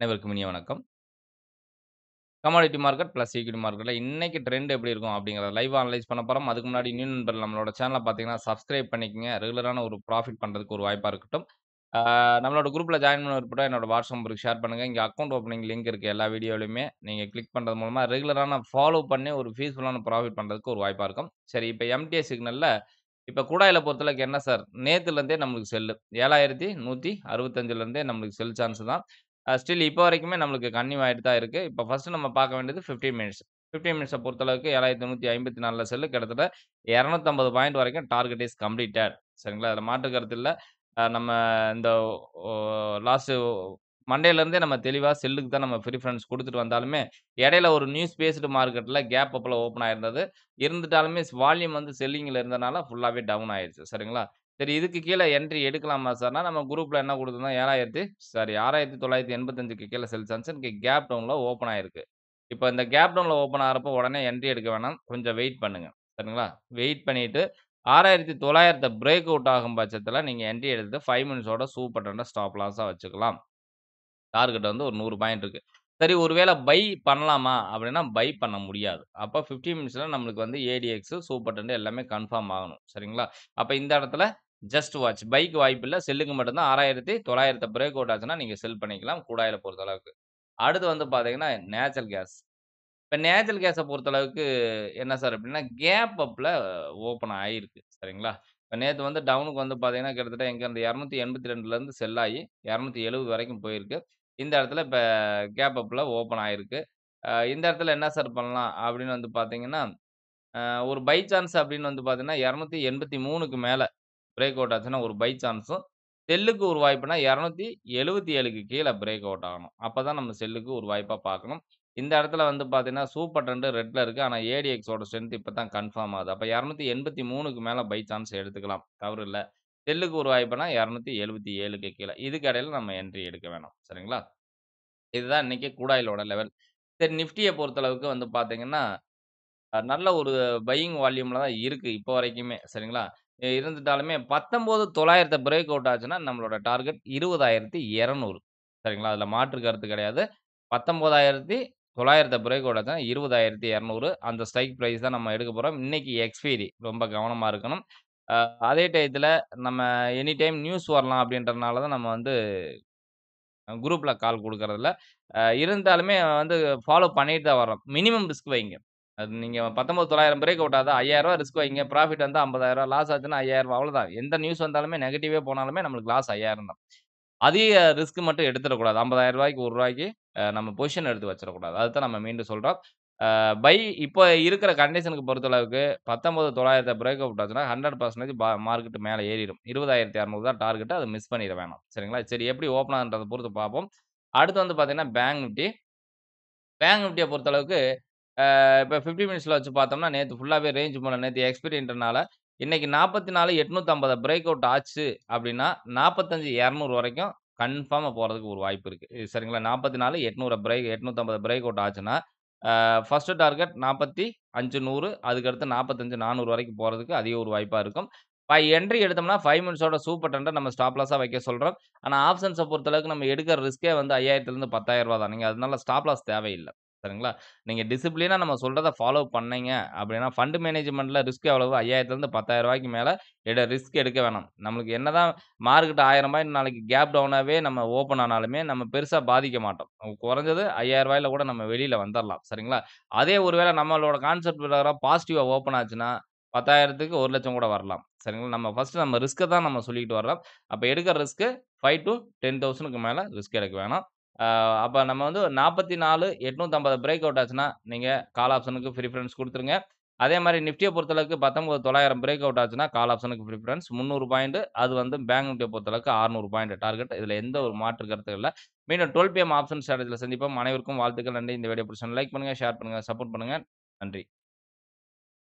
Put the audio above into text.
அனைவருக்கும் இனிய வணக்கம் கமாடிட்டி மார்க்கெட் ப்ளஸ் ஈக்விட்டி மார்க்கெட்டில் இன்றைக்கி ட்ரெண்ட் எப்படி இருக்கும் அப்படிங்கிறத லைவ் அனலைஸ் பண்ண போகிறோம் அதுக்கு முன்னாடி நியூ நண்பர் நம்மளோட சேனலை பார்த்தீங்கன்னா சப்ஸ்கிரைப் பண்ணிக்கங்க ரெகுலரான ஒரு ப்ராஃபிட் பண்ணுறதுக்கு ஒரு வாய்ப்பாக இருக்கட்டும் நம்மளோட குரூப்பில் ஜாயின் பண்ண விருப்பம் என்னோட வாட்ஸ்அப் நம்பருக்கு ஷேர் பண்ணுங்கள் இங்கே அக்கௌண்ட் ஓப்பனிங் லிங்க் இருக்குது எல்லா வீடியோலையுமே நீங்கள் கிளிக் பண்ணுறது மூலமாக ரெகுலரான ஃபாலோ பண்ணி ஒரு ஃபீஸ்ஃபுல்லான ப்ராஃபிட் பண்ணுறதுக்கு ஒரு வாய்ப்பாக இருக்கும் சரி இப்போ எம்டிஏ சிக்னலில் இப்போ கூடாயில் பொறுத்தளவுக்கு என்ன சார் நேற்றுலேருந்தே நம்மளுக்கு செல்லு ஏழாயிரத்தி நூற்றி அறுபத்தஞ்சிலேருந்தே நம்மளுக்கு செல் சான்ஸ் தான் ஸ்டில் இப்போ வரைக்குமே நம்மளுக்கு கன்னியூ ஆகிட்டு தான் இருக்குது இப்போ ஃபஸ்ட்டு நம்ம பார்க்க வேண்டியது ஃபிஃப்டீன் மினிட்ஸ் ஃபிஃப்டீன் மினிட்ஸை பொறுத்தளவுக்கு ஏழாயிரத்தி நூற்றி ஐம்பத்தி நாலில் செல்லு கிட்டத்தட்ட இரநூத்தம்பது பாயிண்ட் வரைக்கும் டார்கெட் இஸ் கம்ப்ளீட்டட் சரிங்களா அதில் மாற்று கருத்தில் நம்ம இந்த லாஸ்ட்டு மண்டேலேருந்தே நம்ம தெளிவாக செல்லுக்கு தான் நம்ம ப்ரிஃபரன்ஸ் கொடுத்துட்டு வந்தாலுமே இடையில ஒரு நியூஸ் பேஸ்டு மார்க்கெட்டில் கேப் அப்பில் ஓப்பன் ஆயிருந்தது இருந்துட்டாலுமே வால்யூம் வந்து செல்லிங்கில் இருந்தனால ஃபுல்லாகவே டவுன் ஆயிடுச்சு சரிங்களா சரி இதுக்கு கீழே என்ட்ரி எடுக்கலாமா சார்னா நம்ம குரூப்பில் என்ன கொடுத்துருந்தோம் ஏழாயிரத்தி சாரி ஆறாயிரத்தி தொள்ளாயிரத்தி எண்பத்தஞ்சுக்கு கீழே சன்சன் இங்கே கேப் டவுனில் ஓப்பன் ஆயிருக்கு இப்போ இந்த கேப் டவுனில் ஓப்பன் ஆகிறப்போ உடனே என்ட்ரி எடுக்க வேணாம் கொஞ்சம் வெயிட் பண்ணுங்கள் சரிங்களா வெயிட் பண்ணிவிட்டு ஆறாயிரத்தி தொள்ளாயிரத்தை பிரேக் அவுட் ஆகும் பட்சத்தில் நீங்கள் என்ட்ரி எடுத்து ஃபைவ் மினிட்ஸோட சூப்பர் டண்டை ஸ்டாப் லாஸாக வச்சுக்கலாம் டார்கெட் வந்து ஒரு நூறு பாயிண்ட் இருக்குது சரி ஒருவேளை பை பண்ணலாமா அப்படின்னா பை பண்ண முடியாது அப்போ ஃபிஃப்டி மினிட்ஸில் நம்மளுக்கு வந்து ஏடிஎக்ஸு சூப்பர் டெண்டு எல்லாமே கன்ஃபார்ம் ஆகணும் சரிங்களா அப்போ இந்த இடத்துல ஜஸ்ட் வாட்ச் பைக் வாய்ப்பில்லை செல்லுக்கு மட்டும்தான் ஆறாயிரத்தி தொள்ளாயிரத்தை பிரேக் அவுட் ஆச்சுன்னா நீங்கள் செல் பண்ணிக்கலாம் கூடாயில் பொறுத்த அளவுக்கு அடுத்து வந்து பார்த்தீங்கன்னா நேச்சுரல் கேஸ் இப்போ நேச்சுரல் கேஸை பொறுத்தளவுக்கு என்ன சார் அப்படின்னா கேப் அப்பில் ஓப்பன் ஆகிருக்கு சரிங்களா இப்போ நேற்று வந்து டவுனுக்கு வந்து பார்த்தீங்கன்னா கிட்டத்தட்ட எங்கே அந்த இரநூத்தி எண்பத்தி ரெண்டுலேருந்து செல்லாகி இரநூத்தி எழுபது வரைக்கும் போயிருக்கு இந்த இடத்துல இப்போ கேப் அப்பில் ஓப்பன் ஆகிருக்கு இந்த இடத்துல என்ன சார் பண்ணலாம் அப்படின்னு வந்து பார்த்தீங்கன்னா ஒரு பை சான்ஸ் அப்படின்னு வந்து பார்த்தீங்கன்னா இரநூத்தி எண்பத்தி மூணுக்கு மேலே பிரேக் அவுட் ஆச்சுன்னா ஒரு பை சான்ஸும் செல்லுக்கு ஒரு வாய்ப்புனா இரநூத்தி எழுபத்தி ஏழுக்கு கீழே பிரேக் அவுட் ஆகணும் அப்போ தான் நம்ம செல்லுக்கு ஒரு வாய்ப்பாக பார்க்கணும் இந்த இடத்துல வந்து பார்த்தீங்கன்னா சூப்பர் ட்ரெண்டு ரெட்டில் இருக்குது ஆனால் ஏடிஎக்ஸோட ஸ்ட்ரென்த் இப்போ தான் கன்ஃபார்ம் ஆகுது அப்போ இரநூத்தி எண்பத்தி மூணுக்கு மேலே பை சான்ஸ் எடுத்துக்கலாம் தவறு இல்லை செல்லுக்கு ஒரு வாய்ப்புனா இரநூத்தி எழுபத்தி ஏழுக்கு கீழே இதுக்கு இடையில நம்ம என்ட்ரி எடுக்க வேணும் சரிங்களா இதுதான் இன்றைக்கி கூடாயிலோட லெவல் சரி நிஃப்டியை பொறுத்தளவுக்கு வந்து பார்த்தீங்கன்னா நல்ல ஒரு பையிங் வால்யூமில் தான் இருக்குது இப்போ வரைக்குமே சரிங்களா இருந்துட்டாலுமே பத்தொம்போது தொள்ளாயிரத்தை பிரேக் அவுட் ஆச்சுன்னா நம்மளோட டார்கெட் இருபதாயிரத்தி இரநூறு சரிங்களா அதில் மாற்று கருத்து கிடையாது பத்தொம்போதாயிரத்தி தொள்ளாயிரத்தை பிரேக் அவுட் ஆச்சுன்னா இருபதாயிரத்தி இரநூறு அந்த ஸ்ட்ரைக் ப்ரைஸ் தான் நம்ம எடுக்க போகிறோம் இன்றைக்கி எக்ஸ்பீரி ரொம்ப கவனமாக இருக்கணும் அதே டயத்தில் நம்ம எனி டைம் நியூஸ் வரலாம் அப்படின்றனால தான் நம்ம வந்து குரூப்பில் கால் கொடுக்குறதில்ல இருந்தாலுமே வந்து ஃபாலோ பண்ணிட்டு தான் வரோம் மினிமம் ரிஸ்க் வைங்க அது நீங்கள் பத்தொம்பது தொள்ளாயிரம் பிரேக் அவுட் ஐயாயிரம் ஐயாயிரரூவா ரிஸ்க் வைங்க ப்ராஃபிட் வந்து ஐம்பதாயிரரூவா லாஸ் ஆச்சுன்னா ஐயாயிரம் அவ்வளோதான் எந்த நியூஸ் வந்தாலுமே நெகட்டிவே போனாலுமே நம்மளுக்கு லாஸ் ஐயாயிரம் தான் அதிக ரிஸ்க் மட்டும் எடுத்துடக்கூடாது ஐம்பதாயிரம் ரூபாய்க்கு ஒரு ரூபாய்க்கு நம்ம பொசிஷன் எடுத்து வச்சிடக்கூடாது அதுதான் நம்ம மீண்டும் சொல்கிறோம் பை இப்போ இருக்கிற கண்டிஷனுக்கு பொறுத்தளவுக்கு பத்தொம்பது தொள்ளாயிரத்தை பிரேக் அவுட் ஆச்சுன்னா ஹண்ட்ரட் பர்சன்டேஜ் மார்க்கெட் மேலே ஏறிடும் இருபதாயிரத்தி அறநூறு தான் டார்கெட் அதை மிஸ் பண்ணிட வேணாம் சரிங்களா சரி எப்படி ஓப்பன் ஆகுன்றதை பொறுத்து பார்ப்போம் அடுத்து வந்து பார்த்தீங்கன்னா பேங்க் நிஃப்டி பேங்க் நிஃப்டியை பொறுத்தளவுக்கு இப்போ ஃபிஃப்டி மினிட்ஸில் வச்சு பார்த்தோம்னா நேற்று ஃபுல்லாகவே ரேஞ்ச் மூல நேற்று எக்ஸ்பீரியன்ட்னால இன்றைக்கி நாற்பத்தி நாலு எட்நூற்றம்பது பிரேக் அவுட் ஆச்சு அப்படின்னா நாற்பத்தஞ்சு இரநூறு வரைக்கும் கன்ஃபார்மாக போகிறதுக்கு ஒரு வாய்ப்பு இருக்குது சரிங்களா நாற்பத்தி நாலு எட்நூறு பிரேக் எட்நூற்றம்பது பிரேக் அவுட் ஆச்சுன்னா ஃபஸ்ட்டு டார்கெட் நாற்பத்தி அஞ்சு நூறு அதுக்கடுத்து நாற்பத்தஞ்சு நானூறு வரைக்கும் போகிறதுக்கு அதிக ஒரு வாய்ப்பாக இருக்கும் ஃபைவ் என்ட்ரி எடுத்தோம்னா ஃபைவ் மினிட்ஸோட சூப்பர் டெண்டை நம்ம ஸ்டாப் லாஸாக வைக்க சொல்கிறோம் ஆனால் ஆப்ஷன்ஸை பொறுத்தளவுக்கு நம்ம எடுக்கிற ரிஸ்க்கே வந்து ஐயாயிரத்துலேருந்து பத்தாயிரரூபா தான் நீங்கள் அதனால ஸ்டாப் லாஸ் தேவையில்லை சரிங்களா நீங்கள் டிசிப்ளினாக நம்ம சொல்கிறத ஃபாலோ பண்ணீங்க அப்படின்னா ஃபண்டு மேனேஜ்மெண்ட்டில் ரிஸ்க் எவ்வளவு ஐயாயிரத்துலேருந்து பத்தாயிரம் ரூபாய்க்கு மேலே எட ரிஸ்க் எடுக்க வேணாம் நம்மளுக்கு என்ன தான் மார்க்கெட் ஆயிரம் ரூபாய் நாளைக்கு கேப் டவுனாகவே நம்ம ஓப்பன் ஆனாலுமே நம்ம பெருசாக பாதிக்க மாட்டோம் குறைஞ்சது ஐயாயிரம் ரூபாயில் கூட நம்ம வெளியில் வந்துடலாம் சரிங்களா அதே ஒருவேளை நம்மளோட கான்செப்ட் பிரகாரம் பாசிட்டிவாக ஓப்பன் ஆச்சுன்னா பத்தாயிரத்துக்கு ஒரு லட்சம் கூட வரலாம் சரிங்களா நம்ம ஃபஸ்ட்டு நம்ம ரிஸ்க்கை தான் நம்ம சொல்லிக்கிட்டு வரலாம் அப்போ எடுக்கிற ரிஸ்க்கு ஃபைவ் டு டென் தௌசண்ட்க்கு மேலே ரிஸ்க் எடுக்க வேணாம் அப்போ நம்ம வந்து நாற்பத்தி நாலு எட்நூற்றம்பது பிரேக் அவுட் ஆச்சுன்னா நீங்கள் கால் ஆப்ஷனுக்கு ப்ரிஃபரன்ஸ் கொடுத்துருங்க அதே மாதிரி நிஃப்டியை பொறுத்தளவுக்கு பத்தொம்பது தொள்ளாயிரம் பிரேக் அவுட் ஆச்சுன்னா கால் ஆப்ஷனுக்கு ப்ரிஃபரன்ஸ் முந்நூறு பாயிண்ட் அது வந்து பேங்க் நிஃப்டியை பொறுத்தளவுக்கு அறுநூறு பாயிண்ட் டார்கெட் இதில் எந்த ஒரு மாற்று கருத்து இல்லை மீண்டும் டுவெல் பிஎம் ஆப்ஷன் ஸ்ட்ராட்டஜியில் சந்திப்போம் அனைவருக்கும் வாழ்த்துக்கள் நன்றி இந்த வீடியோ பிடிச்சோம் லைக் பண்ணுங்கள் ஷேர் பண்ணுங்கள் சப்போர்ட் பண்ணுங்கள் நன்றி